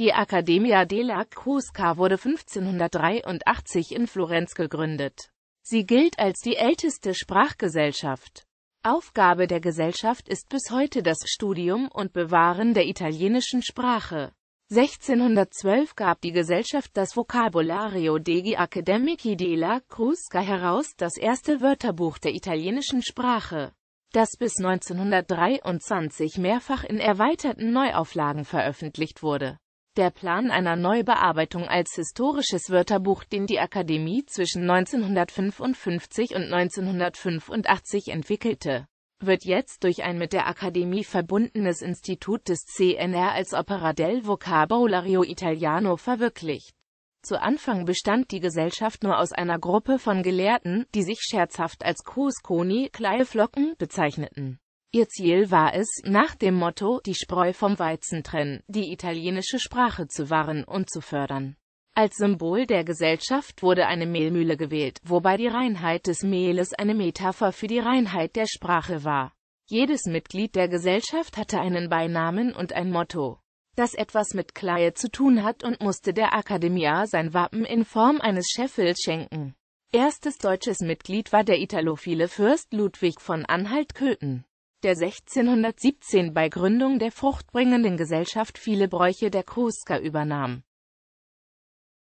Die Accademia della Crusca wurde 1583 in Florenz gegründet. Sie gilt als die älteste Sprachgesellschaft. Aufgabe der Gesellschaft ist bis heute das Studium und Bewahren der italienischen Sprache. 1612 gab die Gesellschaft das Vocabolario degli Accademici della Crusca heraus, das erste Wörterbuch der italienischen Sprache, das bis 1923 mehrfach in erweiterten Neuauflagen veröffentlicht wurde. Der Plan einer Neubearbeitung als historisches Wörterbuch, den die Akademie zwischen 1955 und 1985 entwickelte, wird jetzt durch ein mit der Akademie verbundenes Institut des CNR als Opera del Vocabulario Italiano verwirklicht. Zu Anfang bestand die Gesellschaft nur aus einer Gruppe von Gelehrten, die sich scherzhaft als Crusconi Kleiflocken bezeichneten Ihr Ziel war es, nach dem Motto »Die Spreu vom Weizen trennen«, die italienische Sprache zu wahren und zu fördern. Als Symbol der Gesellschaft wurde eine Mehlmühle gewählt, wobei die Reinheit des Mehles eine Metapher für die Reinheit der Sprache war. Jedes Mitglied der Gesellschaft hatte einen Beinamen und ein Motto, das etwas mit Kleie zu tun hat und musste der Akademia sein Wappen in Form eines Scheffels schenken. Erstes deutsches Mitglied war der italophile Fürst Ludwig von Anhalt-Köthen der 1617 bei Gründung der Fruchtbringenden Gesellschaft viele Bräuche der Krusker übernahm